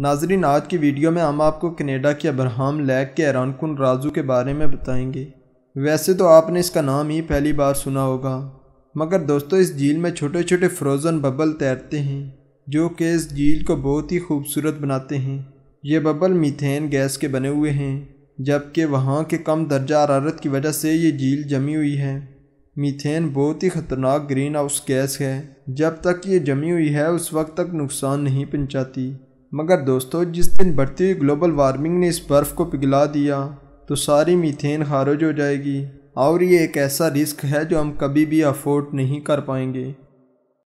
नाजरीन आज की वीडियो में हम आपको कनेडा के अब्राहम लैक के एरानकुन राजू के बारे में बताएंगे वैसे तो आपने इसका नाम ही पहली बार सुना होगा मगर दोस्तों इस झील में छोटे छोटे फ्रोज़न बबल तैरते हैं जो कि इस झील को बहुत ही खूबसूरत बनाते हैं ये बबल मीथेन गैस के बने हुए हैं जबकि वहाँ के कम दर्जा हरारत की वजह से ये झील जमी हुई है मीथेन बहुत ही ख़तरनाक ग्रीन हाउस गैस है जब तक ये जमी हुई है उस वक्त तक नुकसान नहीं पहुँचाती मगर दोस्तों जिस दिन बढ़ती हुई ग्लोबल वार्मिंग ने इस बर्फ़ को पिघला दिया तो सारी मीथेन खारिज हो जाएगी और ये एक ऐसा रिस्क है जो हम कभी भी अफोर्ड नहीं कर पाएंगे